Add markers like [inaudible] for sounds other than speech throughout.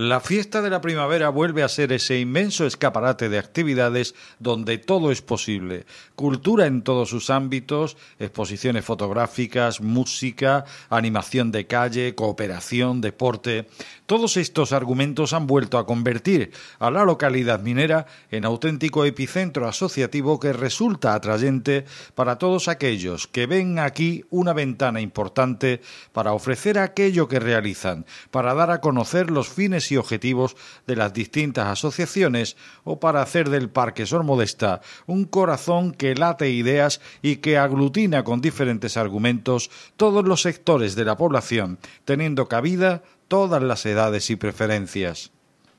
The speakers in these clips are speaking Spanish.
La fiesta de la primavera vuelve a ser ese inmenso escaparate de actividades donde todo es posible. Cultura en todos sus ámbitos, exposiciones fotográficas, música, animación de calle, cooperación, deporte. Todos estos argumentos han vuelto a convertir a la localidad minera en auténtico epicentro asociativo que resulta atrayente para todos aquellos que ven aquí una ventana importante para ofrecer aquello que realizan, para dar a conocer los fines y objetivos de las distintas asociaciones o para hacer del Parque Sor Modesta un corazón que late ideas y que aglutina con diferentes argumentos todos los sectores de la población, teniendo cabida todas las edades y preferencias.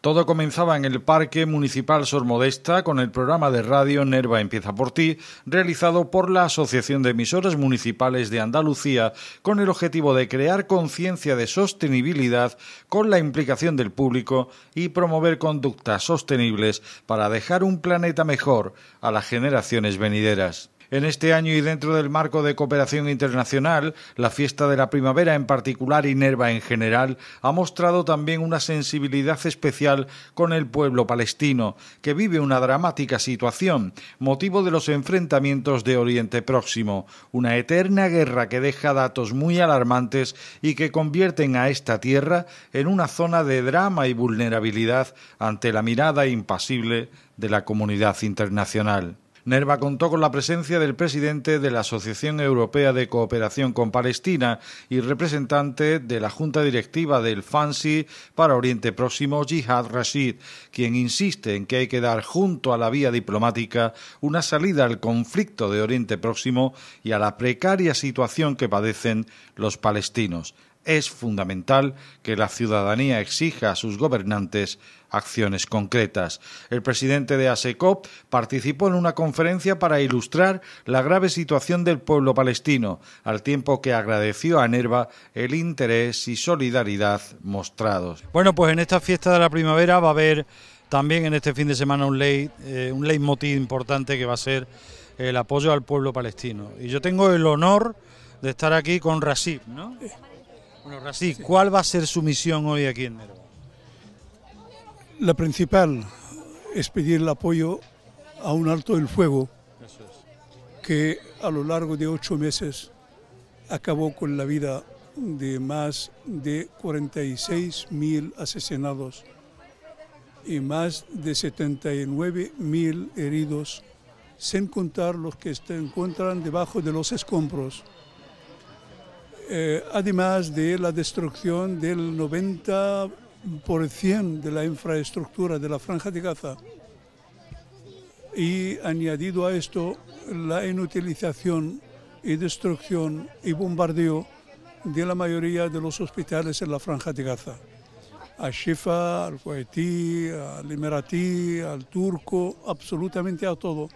Todo comenzaba en el Parque Municipal Sor Modesta con el programa de radio Nerva Empieza por ti, realizado por la Asociación de Emisoras Municipales de Andalucía, con el objetivo de crear conciencia de sostenibilidad con la implicación del público y promover conductas sostenibles para dejar un planeta mejor a las generaciones venideras. En este año y dentro del marco de cooperación internacional, la fiesta de la primavera en particular y Nerva en general ha mostrado también una sensibilidad especial con el pueblo palestino, que vive una dramática situación, motivo de los enfrentamientos de Oriente Próximo, una eterna guerra que deja datos muy alarmantes y que convierten a esta tierra en una zona de drama y vulnerabilidad ante la mirada impasible de la comunidad internacional. Nerva contó con la presencia del presidente de la Asociación Europea de Cooperación con Palestina y representante de la Junta Directiva del FANSI para Oriente Próximo, Jihad Rashid, quien insiste en que hay que dar junto a la vía diplomática una salida al conflicto de Oriente Próximo y a la precaria situación que padecen los palestinos. Es fundamental que la ciudadanía exija a sus gobernantes acciones concretas. El presidente de ASECOP participó en una conferencia para ilustrar la grave situación del pueblo palestino, al tiempo que agradeció a Nerva el interés y solidaridad mostrados. Bueno, pues en esta fiesta de la primavera va a haber también en este fin de semana un eh, un leitmotiv importante que va a ser el apoyo al pueblo palestino. Y yo tengo el honor de estar aquí con Rasib, ¿no? Bueno, Rasib, ¿cuál va a ser su misión hoy aquí en Nerva? La principal es pedir el apoyo a un alto del fuego que a lo largo de ocho meses acabó con la vida de más de 46 mil asesinados y más de 79 mil heridos, sin contar los que se encuentran debajo de los escombros. Eh, además de la destrucción del 90 por 100 de la infraestructura de la franja de Gaza y añadido a esto la inutilización y destrucción y bombardeo de la mayoría de los hospitales en la franja de Gaza. Al Shifa, al Kuwaití, al Emiratí, al Turco, absolutamente a todo.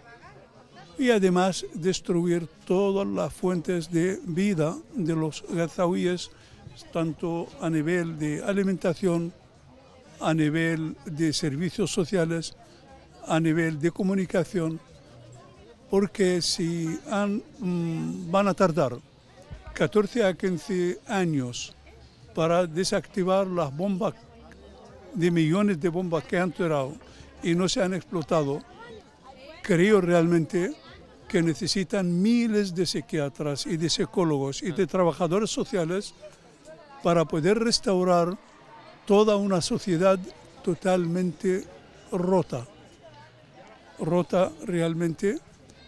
Y además destruir todas las fuentes de vida de los gazahuíes tanto a nivel de alimentación, a nivel de servicios sociales, a nivel de comunicación, porque si mm, van a tardar 14 a 15 años para desactivar las bombas de millones de bombas que han tirado y no se han explotado, creo realmente que necesitan miles de psiquiatras y de psicólogos y de mm. trabajadores sociales para poder restaurar toda una sociedad totalmente rota. Rota realmente.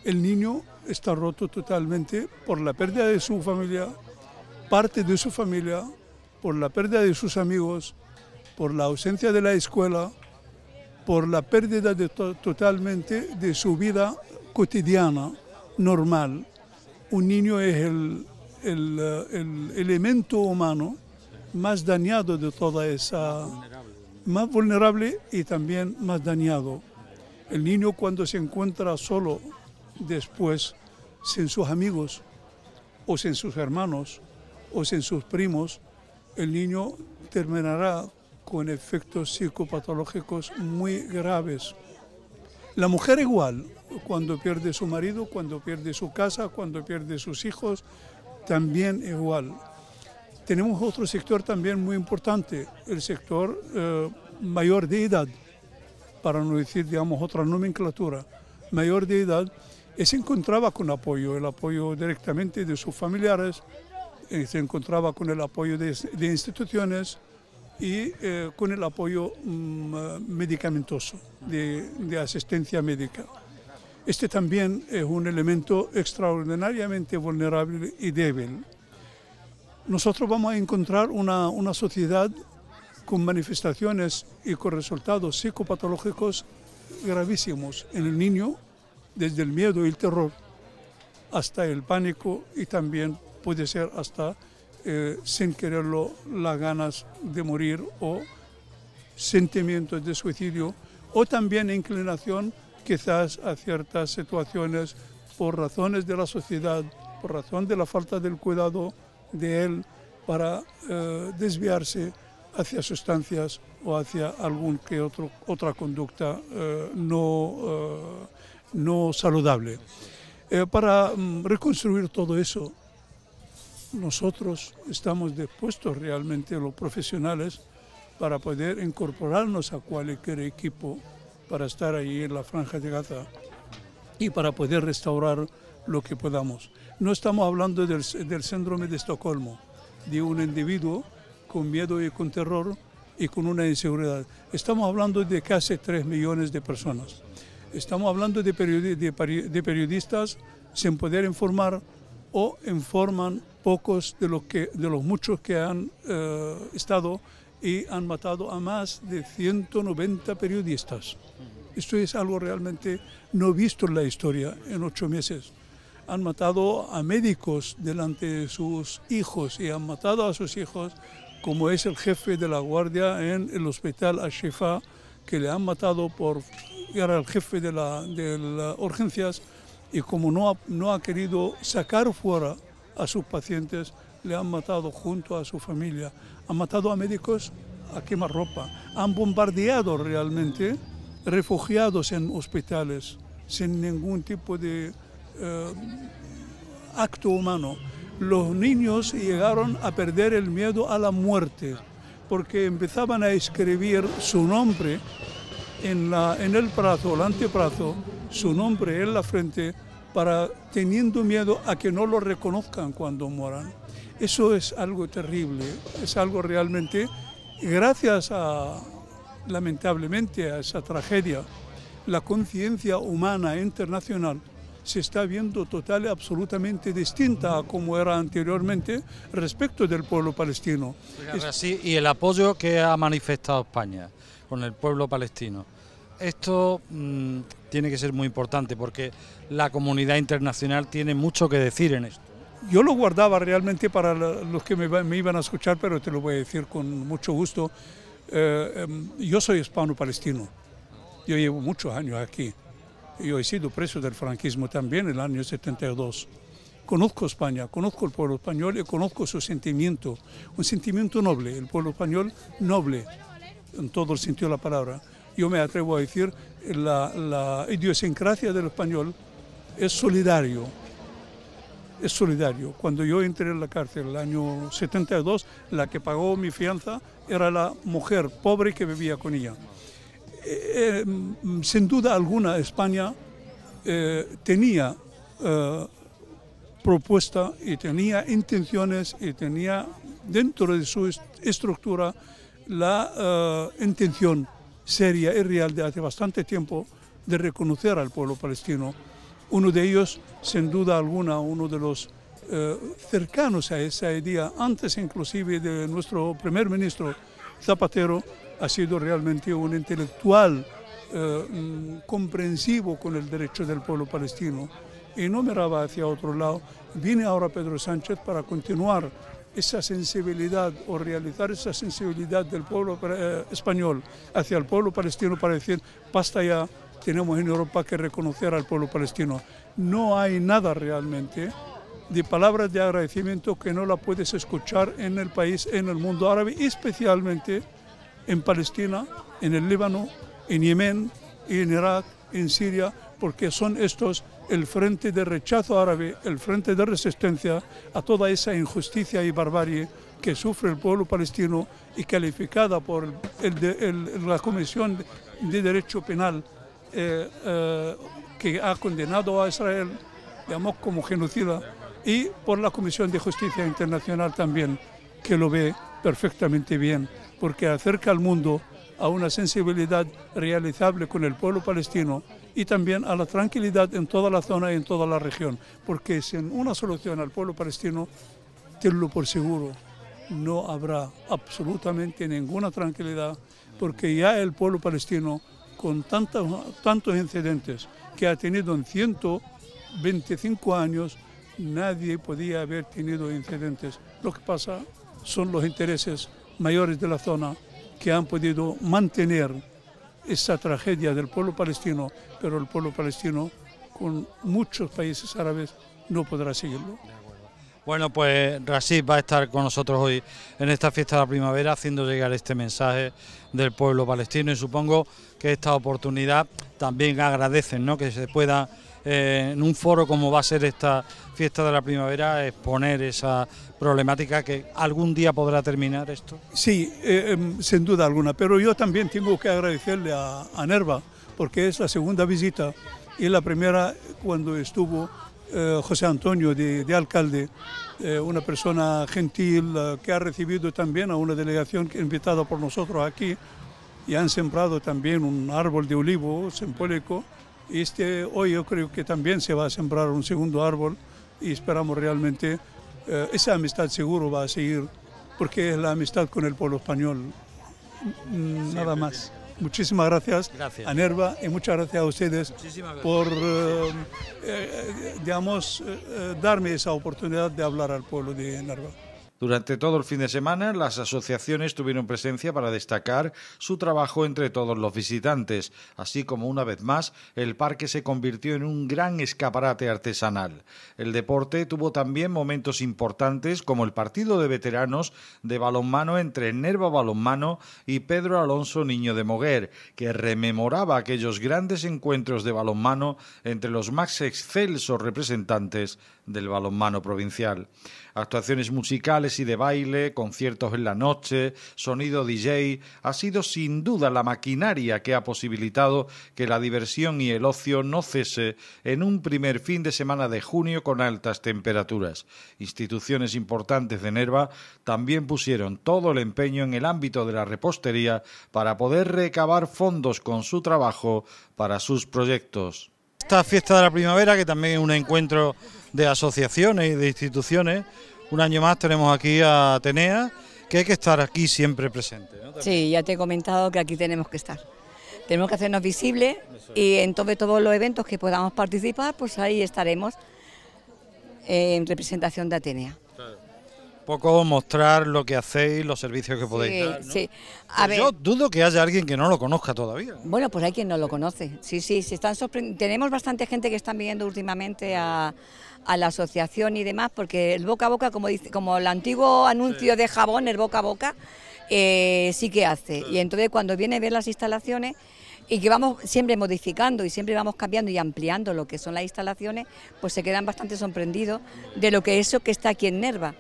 El niño está roto totalmente por la pérdida de su familia, parte de su familia, por la pérdida de sus amigos, por la ausencia de la escuela, por la pérdida totalmente de su vida cotidiana, normal. Un niño es el, el eh, elemento humano más dañado de toda esa... Más vulnerable y también más dañado. El niño cuando se encuentra solo después, sin sus amigos, o sin sus hermanos, o sin sus primos, el niño terminará con efectos psicopatológicos muy graves. La mujer igual, cuando pierde su marido, cuando pierde su casa, cuando pierde sus hijos, también igual. Tenemos otro sector también muy importante, el sector eh, mayor de edad, para no decir, digamos, otra nomenclatura, mayor de edad, y se encontraba con apoyo, el apoyo directamente de sus familiares, eh, se encontraba con el apoyo de, instituciones y eh, con el apoyo mm, medicamentoso, de asistencia médica. Este también es un elemento extraordinariamente vulnerable y débil nosotros vamos a encontrar una, una sociedad con manifestaciones y con resultados psicopatológicos gravísimos en el niño, desde el miedo y el terror hasta el pánico y también puede ser hasta, eh, sin quererlo, las ganas de morir o sentimientos de suicidio o también inclinación quizás a ciertas situaciones por razones de la sociedad, por razón de la falta del cuidado de él para eh, desviarse hacia sustancias o hacia algún que otra conducta eh, eh, no, saludable. para mm, reconstruir todo eso, nosotros estamos dispuestos realmente los profesionales para poder incorporarnos a cualquier equipo para estar ahí en la franja de Gaza y para poder restaurar lo que podamos. No estamos hablando del, del síndrome de Estocolmo, de un individuo con miedo y con terror y con una inseguridad. Estamos hablando de casi 3 millones de personas. Estamos hablando de, periodistas sin poder informar o informan pocos de los, que, de los muchos que han eh, estado y han matado a más de 190 periodistas. Esto es algo realmente no visto en la historia en ocho meses han matado a médicos delante de sus hijos y han matado a sus hijos, como es el jefe de la guardia en el hospital Ashifa, que le han matado por era el jefe de las de urgencias y como no ha, no ha querido sacar fuera a sus pacientes, le han matado junto a su familia. Han matado a médicos a quemarropa, han bombardeado realmente refugiados en hospitales sin ningún tipo de eh, acto humano. Los niños llegaron a perder el miedo a la muerte porque empezaban a escribir su nombre en, la, en el brazo, el antebrazo, su nombre en la frente, para teniendo miedo a que no lo reconozcan cuando mueran. Eso es algo terrible, es algo realmente, gracias a, lamentablemente, a esa tragedia, la conciencia humana internacional se está viendo total y absolutamente distinta a como era anteriormente respecto del pueblo palestino. Pues y el apoyo que ha manifestado España con el pueblo palestino. Esto mm, tiene que ser muy importante porque la comunidad internacional tiene mucho que decir en esto. Yo lo guardaba realmente para los que me, iban a escuchar, pero te lo voy a decir con mucho gusto. Eh, em, yo soy hispano-palestino. Yo llevo muchos años aquí. Yo he sido preso del franquismo también en el año 72. Conozco España, conozco el pueblo español y conozco su sentimiento, un sentimiento noble, el pueblo español noble, en todo el sentido de la palabra. Yo me atrevo a decir, la, la idiosincrasia del español es solidario, es solidario. Cuando yo entré en la cárcel en el año 72, la que pagó mi fianza era la mujer pobre que vivía con ella. Eh, eh, sin duda alguna España eh, tenía propuesta y tenía intenciones y tenía dentro de su estructura la intención seria y real de hace bastante tiempo de reconocer al pueblo palestino. Uno de ellos, sin duda alguna, uno de los cercanos a esa idea, antes inclusive de nuestro primer ministro Zapatero, ha sido realmente un intelectual eh, mm, comprensivo con el derecho del pueblo palestino y no miraba hacia otro lado. Viene ahora Pedro Sánchez para continuar esa sensibilidad o realizar esa sensibilidad del pueblo eh, español hacia el pueblo palestino para decir, basta ya, tenemos en Europa que reconocer al pueblo palestino. No hay nada realmente de palabras de agradecimiento que no la puedes escuchar en el país, en el mundo árabe, especialmente en Palestina, en el Líbano, en Yemen, en Irak, en Siria, porque son estos el frente de rechazo árabe, el frente de resistencia a toda esa injusticia y barbarie que sufre el pueblo palestino y calificada por la Comisión de Derecho Penal eh, eh, que ha condenado a Israel digamos, como genocida y por la Comisión de Justicia Internacional también, que lo ve perfectamente bien porque acerca al mundo a una sensibilidad realizable con el pueblo palestino y también a la tranquilidad en toda la zona y en toda la región, porque sin una solución al pueblo palestino, tenlo por seguro, no habrá absolutamente ninguna tranquilidad, porque ya el pueblo palestino, con tantos, tantos incidentes que ha tenido en 125 años, nadie podía haber tenido incidentes. Lo que pasa son los intereses mayores de la zona que han podido mantener esa tragedia del pueblo palestino, pero el pueblo palestino con muchos países árabes no podrá seguirlo. Bueno, pues Rasid va a estar con nosotros hoy en esta fiesta de la primavera haciendo llegar este mensaje del pueblo palestino y supongo que esta oportunidad también agradecen ¿no? que se pueda eh, en un foro como va a ser esta fiesta de la primavera, exponer esa problemática que algún día podrá terminar esto? Sí, eh, em, sin duda alguna, pero yo también tengo que agradecerle a, Nerva, porque es la segunda visita y la primera cuando estuvo eh, José Antonio de, alcalde, una persona gentil que ha recibido también a una delegación invitada por nosotros aquí y han sembrado también un árbol de olivo simbólico este, hoy yo creo que también se va a sembrar un segundo árbol y esperamos realmente eh, esa amistad seguro va a seguir porque es la amistad con el pueblo español, mm, nada más. Muchísimas gracias, a Nerva y muchas gracias a ustedes por, eh, eh, digamos, darme esa oportunidad de hablar al pueblo de Nerva. Durante todo el fin de semana, las asociaciones tuvieron presencia para destacar su trabajo entre todos los visitantes, así como una vez más el parque se convirtió en un gran escaparate artesanal. El deporte tuvo también momentos importantes como el partido de veteranos de balonmano entre Nerva Balonmano y Pedro Alonso Niño de Moguer, que rememoraba aquellos grandes encuentros de balonmano entre los más excelsos representantes del balonmano provincial. Actuaciones musicales y de baile, conciertos en la noche, sonido DJ, ha sido sin duda la maquinaria que ha posibilitado que la diversión y el ocio no cese en un primer fin de semana de junio con altas temperaturas. Instituciones importantes de Nerva también pusieron todo el empeño en el ámbito de la repostería para poder recabar fondos con su trabajo para sus proyectos. Esta fiesta de la primavera, que también es un encuentro de asociaciones y de instituciones, un año más tenemos aquí a Atenea, que hay que estar aquí siempre presente. Sí, ya te he comentado que aquí tenemos que estar. Tenemos que hacernos visibles y en todos los eventos que podamos participar, pues ahí estaremos en representación de Atenea. Un poco mostrar lo que hacéis, los servicios que podéis dar. Sí. yo dudo que haya alguien que no lo conozca todavía. Bueno, pues hay quien no lo conoce. Sí, sí, se están Tenemos bastante gente que están viendo últimamente a, a la asociación y demás, porque el boca a boca, como, dice, como el antiguo anuncio de jabón, el boca a boca, eh, sí que hace. Y entonces cuando viene a ver las instalaciones y que vamos siempre modificando y siempre vamos cambiando y ampliando lo que son las instalaciones, pues se quedan bastante sorprendidos de lo que es eso que está aquí en Nerva.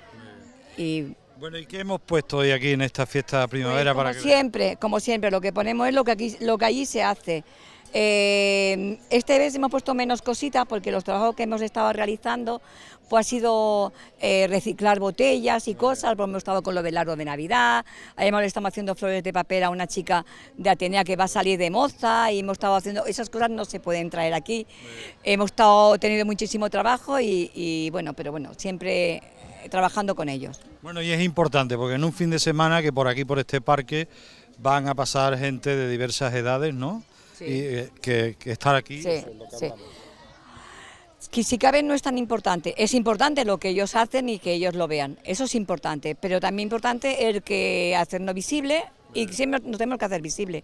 Y, bueno, ¿y qué hemos puesto hoy aquí en esta fiesta de primavera pues, para que... siempre, como siempre, lo que ponemos es lo que aquí, lo que allí se hace. Eh, este vez hemos puesto menos cositas porque los trabajos que hemos estado realizando pues ha sido eh, reciclar botellas y cosas, pues, hemos estado con lo los largo de Navidad, además le estamos haciendo flores de papel a una chica de Atenea que va a salir de moza y hemos estado haciendo, esas cosas no se pueden traer aquí, hemos estado, teniendo muchísimo trabajo y, y bueno, pero bueno, siempre trabajando con ellos. Bueno, y es importante porque en un fin de semana que por aquí, por este parque, van a pasar gente de diversas edades, ¿no? y, eh, que, estar aquí. Sí, sí. Que si cabe no es tan importante. Es importante lo que ellos hacen y que ellos lo vean. Eso es importante. Pero también importante el que hacernos visible y siempre nos tenemos que hacer visible.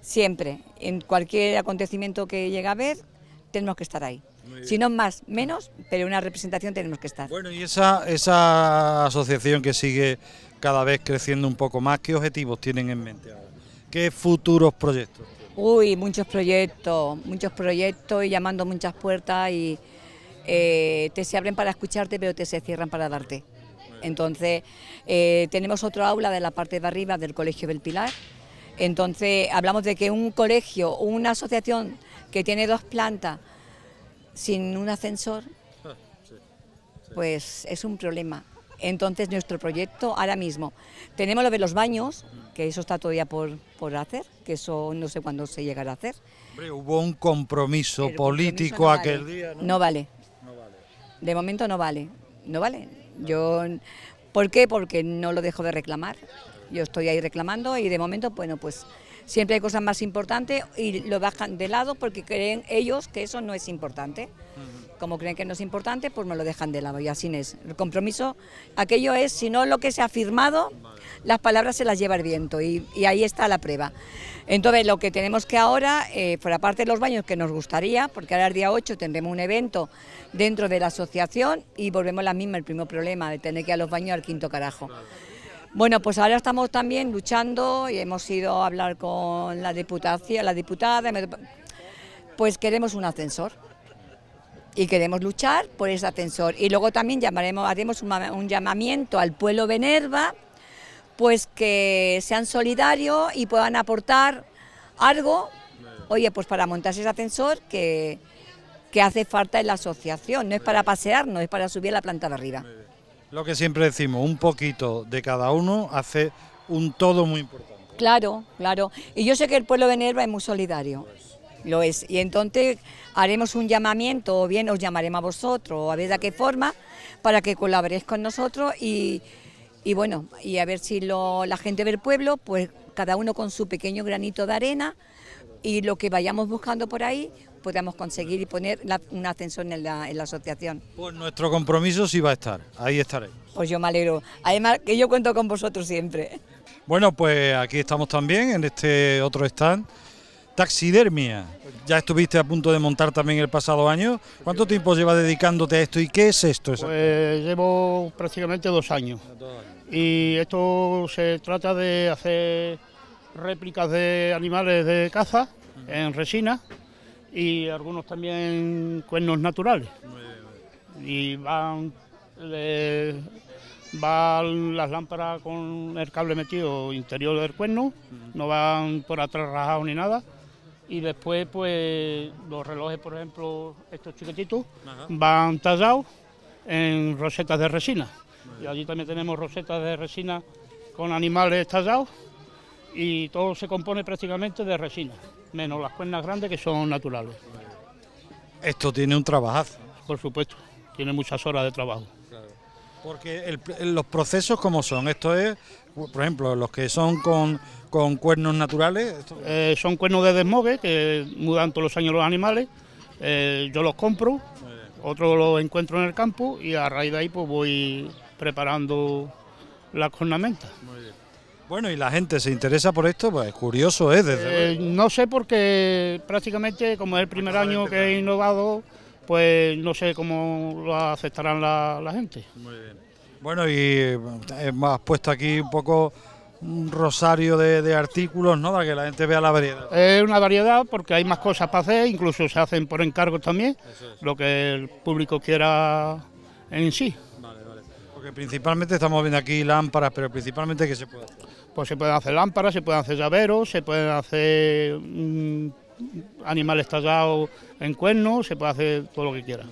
Siempre. En cualquier acontecimiento que llegue a ver, tenemos que estar ahí. Si no más, menos, pero una representación tenemos que estar. Bueno, y esa, esa asociación que sigue cada vez creciendo un poco más, ¿qué objetivos tienen en mente ahora? ¿Qué futuros proyectos? Uy, muchos proyectos, muchos proyectos y llamando muchas puertas y eh, te se abren para escucharte, pero te se cierran para darte. Entonces, eh, tenemos otro aula de la parte de arriba del Colegio del Pilar. Entonces, hablamos de que un colegio, una asociación que tiene dos plantas sin un ascensor, pues es un problema. Entonces, nuestro proyecto ahora mismo, tenemos lo de los baños, que eso está todavía por, hacer, que eso no sé cuándo se llegará a hacer. hubo un compromiso político aquel día, ¿no? vale. De momento no vale, no vale. Yo, ¿Por qué? Porque no lo dejo de reclamar. Yo estoy ahí reclamando y de momento, bueno, pues siempre hay cosas más importantes y lo bajan de lado porque creen ellos que eso no es importante. Como creen que no es importante, pues me lo dejan de lado y así es. El compromiso, aquello es, si no lo que se ha firmado, las palabras se las lleva el viento y, ahí está la prueba. Entonces lo que tenemos que ahora, eh, por aparte de los baños que nos gustaría, porque ahora el día 8 tendremos un evento dentro de la asociación y volvemos a la misma, el primer problema de tener que ir a los baños al quinto carajo. Bueno, pues ahora estamos también luchando y hemos ido a hablar con la diputación, la diputada, pues queremos un ascensor y queremos luchar por ese ascensor. Y luego también llamaremos, haremos un, llamamiento al pueblo venerva pues que sean solidarios y puedan aportar algo, oye, pues para montarse ese ascensor que, hace falta en la asociación, no es para pasear, no es para subir la planta de arriba. Lo que siempre decimos, un poquito de cada uno hace un todo muy importante. Claro, claro. Y yo sé que el pueblo venerva es muy solidario. Lo es. Y entonces haremos un llamamiento, o bien os llamaremos a vosotros, o a ver de qué forma, para que colaboréis con nosotros y, y bueno, y a ver si lo, la gente del pueblo, pues cada uno con su pequeño granito de arena y lo que vayamos buscando por ahí, podamos conseguir y poner una ascensión en la, en la, asociación. Pues nuestro compromiso sí va a estar, ahí estaré. Pues yo me alegro, además que yo cuento con vosotros siempre. Bueno, pues aquí estamos también en este otro stand taxidermia. Ya estuviste a punto de montar también el pasado año. ¿Cuánto tiempo llevas dedicándote a esto y qué es esto? Pues llevo prácticamente dos años. Y esto se trata de hacer réplicas de animales de caza en resina y algunos también cuernos naturales. Y van, van las lámparas con el cable metido interior del cuerno, no van por atrás rajados ni nada y después pues los relojes, por ejemplo, estos chiquititos, van tallados en rosetas de resina. Y allí también tenemos rosetas de resina con animales tallados y todo se compone prácticamente de resina, menos las cuernas grandes que son naturales. Esto tiene un trabajazo. Por supuesto, tiene muchas horas de trabajo. Porque los procesos como son, esto es, por ejemplo, los que son con, cuernos naturales. Eh, son cuernos de desmogue que mudan todos los años los animales. Eh, yo los compro, otros los encuentro en el campo y a raíz de ahí pues voy preparando la cornamenta. Bueno, y la gente se interesa por esto, pues curioso es. eh, eh no sé porque prácticamente como es el primer año que he innovado, pues no sé cómo lo aceptarán la, gente. Muy bien. Bueno, y eh, eh, has puesto aquí un poco un rosario de, artículos, ¿no? Para que la gente vea la variedad. Es una variedad porque hay más cosas para hacer, incluso se hacen por encargo también, lo que el público quiera en sí. Vale, vale. Porque principalmente estamos viendo aquí lámparas, pero principalmente que se puede hacer pues se pueden hacer lámparas, se pueden hacer llaveros, se pueden hacer mm, animales tallados en cuernos, se puede hacer todo lo que quiera.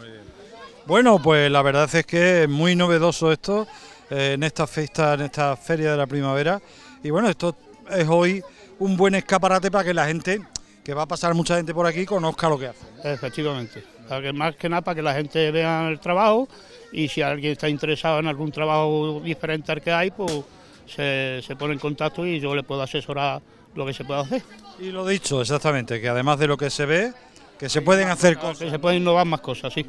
Bueno, pues la verdad es que es muy novedoso esto eh, en esta fiesta, en esta feria de la primavera. Y bueno, esto es hoy un buen escaparate para que la gente, que va a pasar mucha gente por aquí, conozca lo que hace. Efectivamente, más que nada para que la gente vea el trabajo y si alguien está interesado en algún trabajo diferente al que hay, pues se, pone en contacto y yo le puedo asesorar lo que se puede hacer. Y lo dicho, exactamente, que además de lo que se ve, que se pueden hacer cosas. Que se pueden innovar más cosas, sí.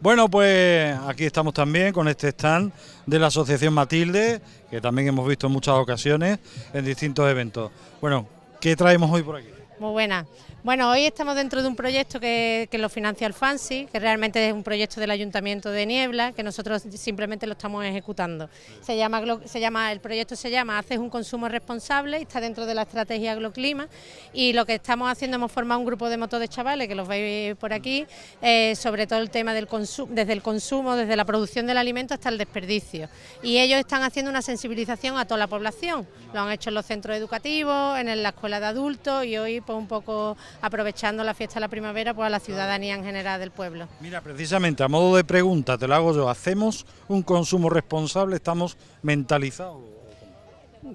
Bueno, pues aquí estamos también con este stand de la Asociación Matilde, que también hemos visto en muchas ocasiones en distintos eventos. Bueno, ¿qué traemos hoy por aquí? Muy buena. Bueno, hoy estamos dentro de un proyecto que, lo financia el FANSI, que realmente es un proyecto del Ayuntamiento de Niebla, que nosotros simplemente lo estamos ejecutando. Se llama, se llama, el proyecto se llama Haces un consumo responsable, está dentro de la estrategia Gloclima y lo que estamos haciendo, hemos formado un grupo de motos de chavales, que los veis por aquí, eh, sobre todo el tema del consumo, desde el consumo, desde la producción del alimento hasta el desperdicio. Y ellos están haciendo una sensibilización a toda la población, lo han hecho en los centros educativos, en la escuela de adultos y hoy pues un poco aprovechando la fiesta de la primavera pues a la ciudadanía en general del pueblo. Mira, precisamente a modo de pregunta, te lo hago yo, ¿hacemos un consumo responsable? ¿Estamos mentalizados?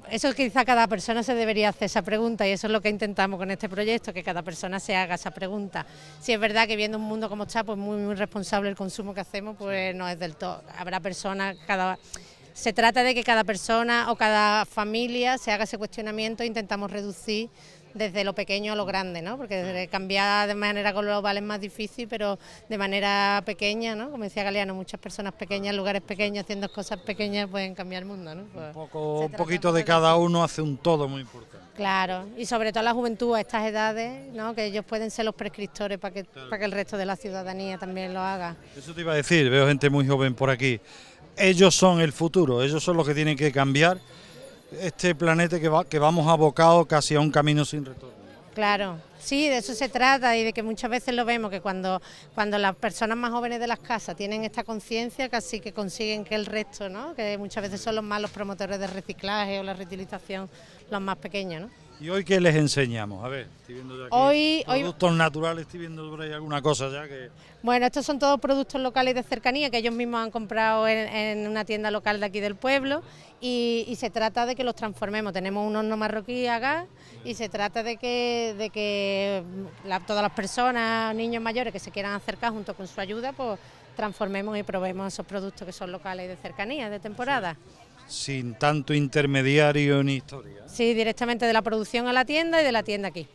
Eso es quizá cada persona se debería hacer esa pregunta y eso es lo que intentamos con este proyecto, que cada persona se haga esa pregunta. Si es verdad que viendo un mundo como está, pues muy, muy responsable el consumo que hacemos, pues no es del todo. Habrá personas, cada se trata de que cada persona o cada familia se haga ese cuestionamiento e intentamos reducir desde lo pequeño a lo grande, ¿no? Porque cambiar de manera global es más difícil, pero de manera pequeña, ¿no? Como decía Galeano, muchas personas pequeñas, lugares pequeños, haciendo cosas pequeñas pueden cambiar el mundo, ¿no? un, pues, poquito de cada uno hace un todo muy importante. Claro, y sobre todo la juventud a estas edades, ¿no? Que ellos pueden ser los prescriptores para que, para que el resto de la ciudadanía también lo haga. Eso te iba a decir, veo gente muy joven por aquí. Ellos son el futuro, ellos son los que tienen que cambiar este planeta que, que vamos abocado casi a un camino sin retorno. Claro, sí, de eso se trata y de que muchas veces lo vemos, que cuando, cuando las personas más jóvenes de las casas tienen esta conciencia, casi que consiguen que el resto, ¿no? que muchas veces son los malos promotores de reciclaje o la reutilización, los más pequeños. ¿Y hoy qué les enseñamos? A ver, estoy viendo ya aquí productos naturales, estoy viendo por ahí alguna cosa ya que... Bueno, estos son todos productos locales de cercanía que ellos mismos han comprado en, una tienda local de aquí del pueblo y, se trata de que los transformemos. Tenemos un horno marroquí a y se trata de que, de que todas las personas, niños mayores que se quieran acercar junto con su ayuda, pues transformemos y probemos esos productos que son locales de cercanía, de temporada sin tanto intermediario ni historia. ¿eh? Sí, directamente de la producción a la tienda y de la tienda aquí.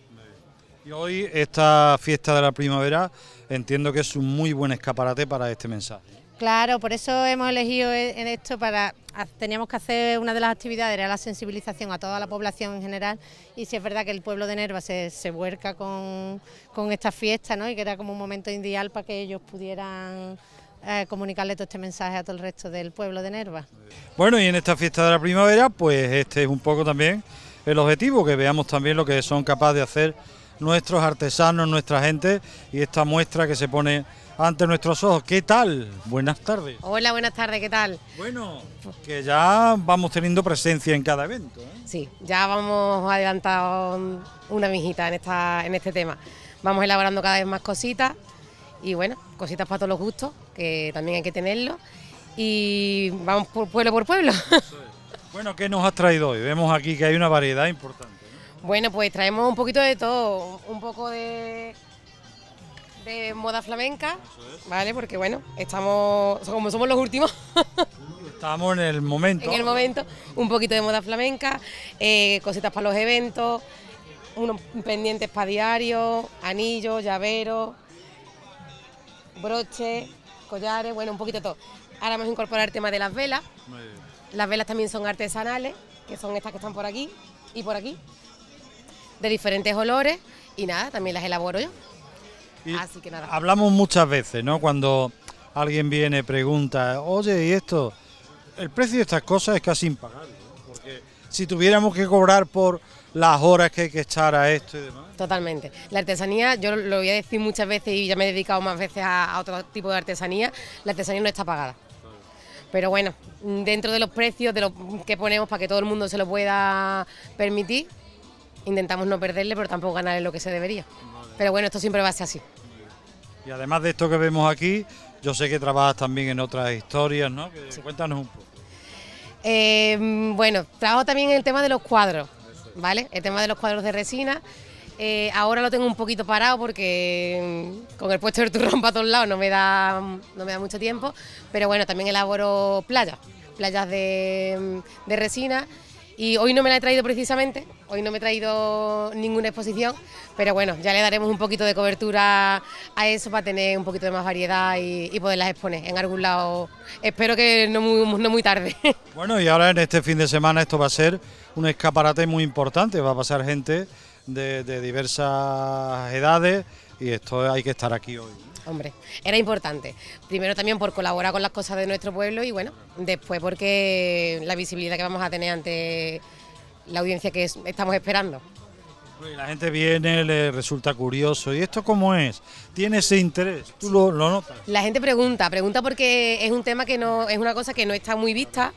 Y hoy esta fiesta de la primavera entiendo que es un muy buen escaparate para este mensaje. ¿eh? Claro, por eso hemos elegido e-, en esto para teníamos que hacer una de las actividades era la sensibilización a toda la población en general y si es verdad que el pueblo de Nerva se, se con, con esta fiesta ¿no? y que era como un momento ideal para que ellos pudieran eh, comunicarle todo este mensaje a todo el resto del pueblo de Nerva. Bueno, y en esta fiesta de la primavera, pues este es un poco también el objetivo, que veamos también lo que son capaces de hacer nuestros artesanos, nuestra gente y esta muestra que se pone ante nuestros ojos. ¿Qué tal? Buenas tardes. Hola, buenas tardes, ¿qué tal? Bueno, que ya vamos teniendo presencia en cada evento. ¿eh? Sí, ya vamos adelantado una mijita en, esta, en este tema. Vamos elaborando cada vez más cositas y bueno, cositas para todos los gustos, que también hay que tenerlo. Y vamos por pueblo por pueblo. [laughs] Bueno, ¿qué nos has traído hoy? Vemos aquí que hay una variedad importante. Bueno, pues traemos un poquito de todo, un poco de, de moda flamenca, ¿vale? Porque bueno, estamos, como somos los últimos. [laughs] Estamos en el momento. En el momento, un poquito de moda flamenca, eh, cositas para los eventos, unos pendientes para diario, anillos, llaveros, broches, collares, bueno, un poquito todo. Ahora vamos a incorporar el tema de las velas. Las velas también son artesanales, que son estas que están por aquí y por aquí, de diferentes olores y nada, también las elaboro yo. Así que nada. Hablamos muchas veces, ¿no? Cuando alguien viene, pregunta, oye, ¿y esto? El precio de estas cosas es casi impagable, porque si tuviéramos que cobrar por las horas que hay que echar a esto y demás. Totalmente. La artesanía, yo lo voy a decir muchas veces y ya me he dedicado más veces a, otro tipo de artesanía, la artesanía no está pagada. Pero bueno, dentro de los precios de lo que ponemos para que todo el mundo se lo pueda permitir, intentamos no perderle, pero tampoco ganarle lo que se debería. Pero bueno, esto siempre va a ser así. Y además de esto que vemos aquí, yo sé que trabajas también en otras historias, ¿no? Cuéntanos un poco. Eh, bueno, trabajo también en el tema de los cuadros. ¿vale? El tema de los cuadros de resina. Eh, ahora lo tengo un poquito parado porque mm, con el puesto de turrón [laughs] para todos lados no me da, mm, no me da mucho tiempo, pero bueno, también elaboro playas, playas de mm, resina y hoy no me la he traído precisamente Hoy no me he traído ninguna exposición, pero bueno, ya le daremos un poquito de cobertura a eso para tener un poquito de más variedad y, poderlas exponer en algún lado. Espero que no muy, tarde. [laughs] Bueno, y ahora en este fin de semana esto va a ser un escaparate muy importante, va a pasar gente de, de diversas edades y esto hay que estar aquí hoy. Hombre, era importante. Primero también por colaborar con las cosas de nuestro pueblo y bueno, después porque la visibilidad que vamos a tener ante la audiencia que estamos esperando. La gente viene, le resulta curioso. ¿Y esto cómo es? ¿Tiene ese interés? ¿Tú lo, notas? La gente pregunta, pregunta porque es un tema que no, es una cosa que no está muy vista,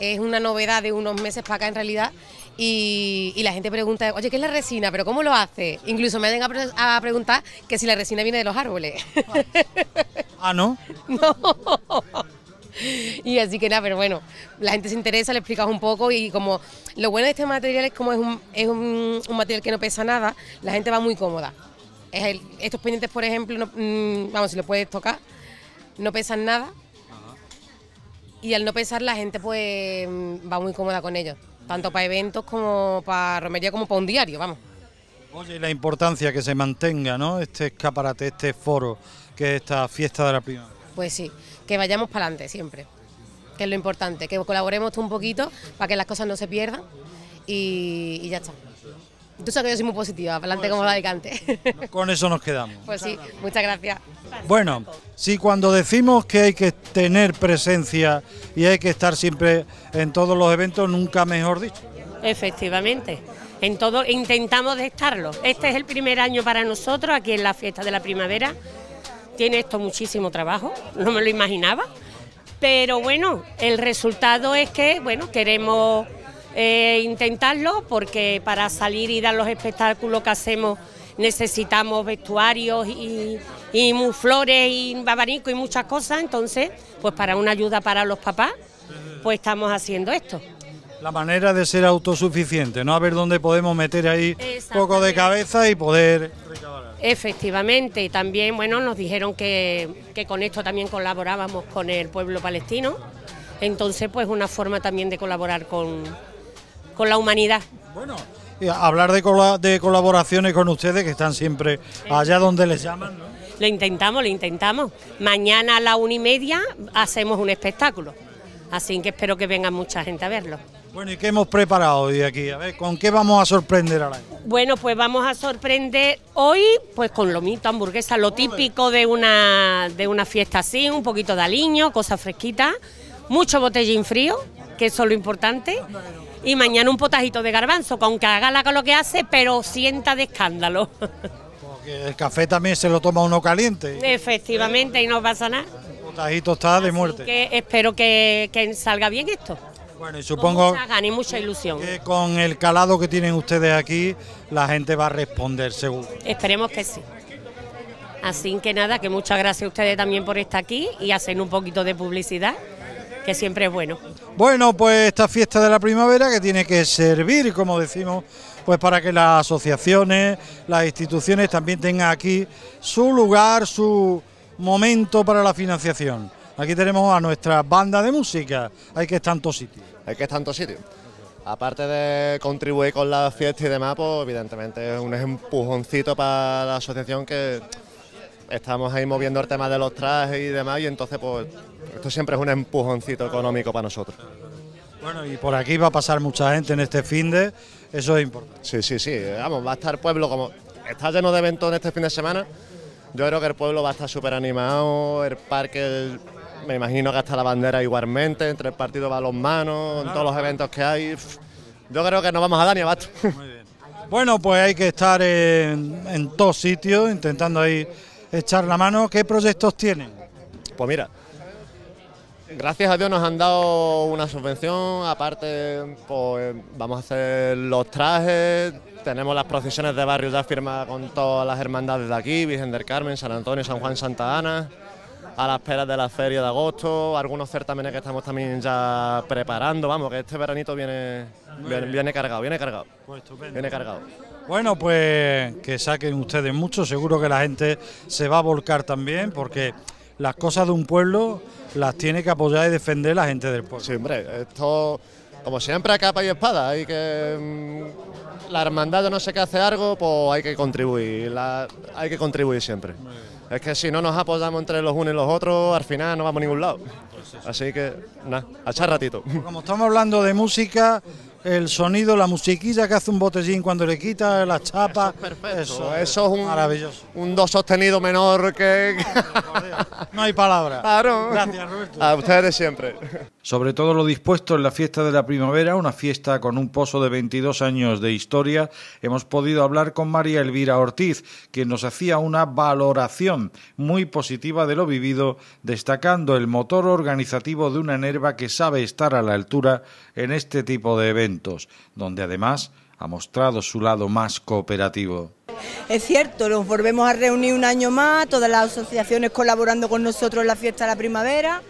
es una novedad de unos meses para acá en realidad. Y, la gente pregunta, oye, ¿qué es la resina? ¿Pero cómo lo hace? Incluso me vengan a, a, preguntar que si la resina viene de los árboles. ah, ¿no? [laughs] No. [laughs] y así que nada, pero bueno, la gente se interesa, le explicas un poco y como lo bueno de este material es como es un, es un, material que no pesa nada, la gente va muy cómoda. estos pendientes, por ejemplo, mm, vamos, si lo puedes tocar, no pesan nada. Y al no pesar, la gente pues mm, va muy cómoda con ellos, tanto para eventos como para romería como para un diario, vamos. Oye, la importancia que se mantenga, ¿no? Este escaparate, este foro, que es esta fiesta de la primavera. Pues sí, que vayamos para adelante siempre, que es lo importante, que colaboremos un poquito para que las cosas no se pierdan y, ya está. Tú sabes que yo soy muy positiva, para adelante como la Cante... [laughs] Con eso nos quedamos. Pues sí, muchas gracias. Bueno, si cuando decimos que hay que tener presencia y hay que estar siempre en todos los eventos, nunca mejor dicho. Efectivamente, en todo intentamos de estarlo. Este es el primer año para nosotros aquí en la fiesta de la primavera tiene esto muchísimo trabajo, no me lo imaginaba, pero bueno, el resultado es que, bueno, queremos eh, intentarlo porque para salir y dar los espectáculos que hacemos necesitamos vestuarios y, y flores y abanico y muchas cosas, entonces, pues para una ayuda para los papás, pues estamos haciendo esto. La manera de ser autosuficiente, ¿no? A ver dónde podemos meter ahí un poco de cabeza y poder Efectivamente, también bueno, nos dijeron que, con esto también colaborábamos con el pueblo palestino, entonces pues una forma también de colaborar con, con la humanidad. Bueno, eh, hablar de, de colaboraciones con ustedes que están siempre allá donde les llaman, Lo intentamos, lo intentamos. Mañana a la una y media hacemos un espectáculo, así que espero que venga mucha gente a verlo. Bueno, ¿y qué hemos preparado hoy aquí? A ver, ¿con qué vamos a sorprender ahora? Bueno, pues vamos a sorprender hoy pues con lomito, hamburguesa, lo típico de una, de una fiesta así, un poquito de aliño, cosas fresquitas, mucho botellín frío, que eso es lo importante, y mañana un potajito de garbanzo, con que haga lo que hace, pero sienta de escándalo. [laughs] Porque el café también se lo toma uno caliente. Efectivamente, y no pasa nada. El potajito está de muerte. espero que salga bien esto. Bueno, y supongo mucha ilusión. Que con el calado que tienen ustedes aquí, la gente va a responder seguro. Esperemos que sí. Así que nada, que muchas gracias a ustedes también por estar aquí y hacer un poquito de publicidad, que siempre es bueno. Bueno, pues esta fiesta de la primavera que tiene que servir, como decimos, pues para que las asociaciones, las instituciones también tengan aquí su lugar, su momento para la financiación. Aquí tenemos a nuestra banda de música, hay que estar en todos sitios es que es tanto sitio... Aparte de contribuir con la fiesta y demás, pues evidentemente es un empujoncito para la asociación que estamos ahí moviendo el tema de los trajes y demás, y entonces pues esto siempre es un empujoncito económico para nosotros. Bueno, y por aquí va a pasar mucha gente en este fin de, eso es importante. Sí, sí, sí, vamos, va a estar pueblo como está lleno de eventos en este fin de semana. Yo creo que el pueblo va a estar súper animado, el parque, me imagino que hasta la bandera igualmente, entre el partido los manos... en todos los eventos que hay. Yo creo que nos vamos a dar ni abasto. Bueno, pues hay que estar en, en todos sitios, intentando ahí echar la mano. ¿Qué proyectos tienen? Pues mira, gracias a Dios nos han dado una subvención, aparte pues vamos a hacer los trajes, tenemos las procesiones de barrio ya firmadas con todas las hermandades de aquí, Virgen del Carmen, San Antonio, San Juan, Santa Ana a la espera de la feria de agosto, algunos certámenes que estamos también ya preparando, vamos, que este veranito viene, viene, cargado, viene cargado. Pues viene cargado. Bueno, pues que saquen ustedes mucho, seguro que la gente se va a volcar también, porque las cosas de un pueblo las tiene que apoyar y defender la gente del pueblo. Sí, hombre, esto, como siempre, a capa y espada, hay que... Mm, la hermandad no sé qué hace algo, pues hay que contribuir, la, hay que contribuir siempre. Es que si no nos apoyamos entre los unos y los otros, al final no vamos a ningún lado. Así que, nada, a echar ratito. Pues como estamos hablando de música, el sonido, la musiquilla que hace un botellín cuando le quita las chapa Eso es perfecto. Eso, es un, maravilloso. un do sostenido menor que... no hay palabra. Claro. Gracias, Roberto. A ustedes siempre. Sobre todo lo dispuesto en la fiesta de la primavera, una fiesta con un pozo de 22 años de historia, hemos podido hablar con María Elvira Ortiz, quien nos hacía una valoración muy positiva de lo vivido, destacando el motor organizativo de una Nerva que sabe estar a la altura en este tipo de eventos, donde además ha mostrado su lado más cooperativo. Es cierto, nos volvemos a reunir un año más, todas las asociaciones colaborando con nosotros en la fiesta de la primavera.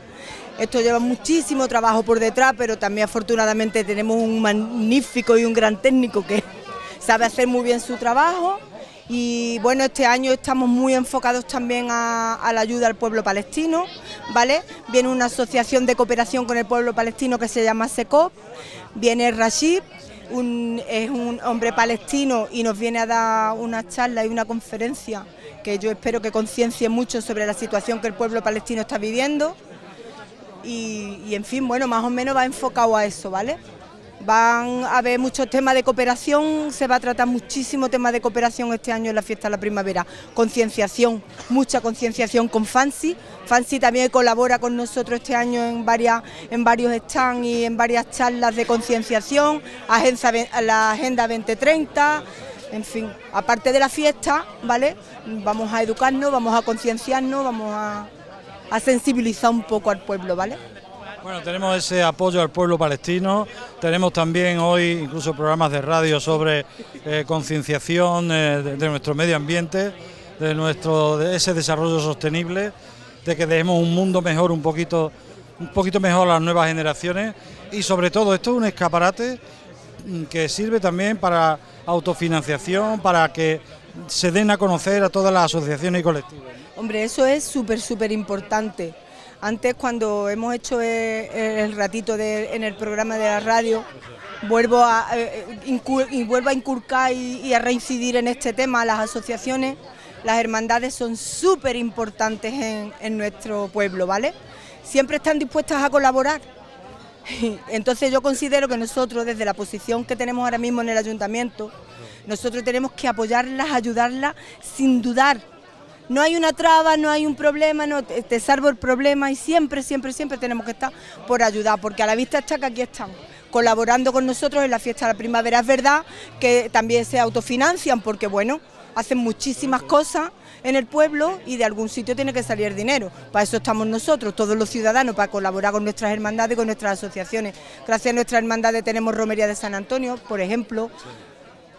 Esto lleva muchísimo trabajo por detrás, pero también afortunadamente tenemos un magnífico y un gran técnico que sabe hacer muy bien su trabajo y bueno, este año estamos muy enfocados también a, la ayuda al pueblo palestino, ¿vale? Viene una asociación de cooperación con el pueblo palestino que se llama SECOP, viene Rashid, es un hombre palestino y nos viene a dar una charla y una conferencia que yo espero que conciencie mucho sobre la situación que el pueblo palestino está viviendo y en fin, bueno, más o menos va enfocado a eso, ¿vale? Van a haber muchos temas de cooperación, se va a tratar muchísimo tema de cooperación este año en la fiesta de la primavera. Concienciación, mucha concienciación con Fancy. Fancy también colabora con nosotros este año en, varias, en varios stands y en varias charlas de concienciación, la Agenda 2030. En fin, aparte de la fiesta, ¿vale? Vamos a educarnos, vamos a concienciarnos, vamos a, a sensibilizar un poco al pueblo, ¿vale? Bueno, tenemos ese apoyo al pueblo palestino, tenemos también hoy incluso programas de radio sobre eh, concienciación eh, de, nuestro medio ambiente, de, nuestro, ese desarrollo sostenible, de que dejemos un mundo mejor, un poquito, un poquito mejor a las nuevas generaciones y sobre todo esto es un escaparate mm, que sirve también para autofinanciación, para que se den a conocer a todas las asociaciones y colectivos. Hombre, eso es súper, súper importante antes cuando hemos hecho eh, eh, el ratito en el programa de la radio, vuelvo a, eh, a inculcar y, a reincidir en este tema. Las asociaciones, las hermandades son súper importantes en nuestro pueblo, ¿vale? Siempre están dispuestas a colaborar. [laughs] Entonces yo considero que nosotros, desde la posición que tenemos ahora mismo en el ayuntamiento, nosotros tenemos que apoyarlas, ayudarlas sin dudar no hay una traba, no hay un problema, no te salvo el problema y siempre, siempre, siempre tenemos que estar por ayudar, porque a la vista está que aquí están colaborando con nosotros en la fiesta de la primavera. Es verdad que también se autofinancian porque, bueno, hacen muchísimas cosas en el pueblo y de algún sitio tiene que salir dinero. Para eso estamos nosotros, todos los ciudadanos, para colaborar con nuestras hermandades, y con nuestras asociaciones. Gracias a nuestras hermandades tenemos Romería de San Antonio, por ejemplo.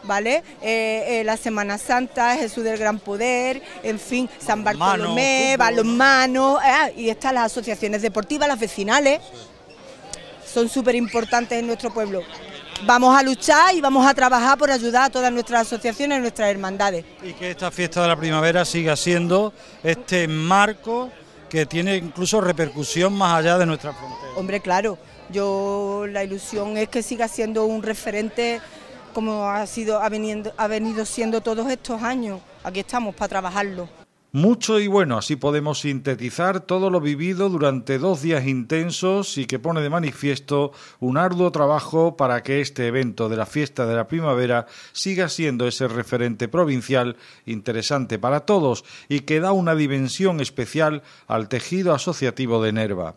¿vale? Eh, eh, la Semana Santa, Jesús del Gran Poder, en fin, San Bartolomé, Balonmano, ah, y estas las asociaciones deportivas, las vecinales, son súper importantes en nuestro pueblo. Vamos a luchar y vamos a trabajar por ayudar a todas nuestras asociaciones, nuestras hermandades. Y que esta fiesta de la primavera siga siendo este marco que tiene incluso repercusión más allá de nuestra frontera. Hombre, claro, yo la ilusión es que siga siendo un referente como ha, sido, venido siendo todos estos años. Aquí estamos para trabajarlo. Mucho y bueno, así podemos sintetizar todo lo vivido durante dos días intensos y que pone de manifiesto un arduo trabajo para que este evento de la fiesta de la primavera siga siendo ese referente provincial interesante para todos y que da una dimensión especial al tejido asociativo de Nerva.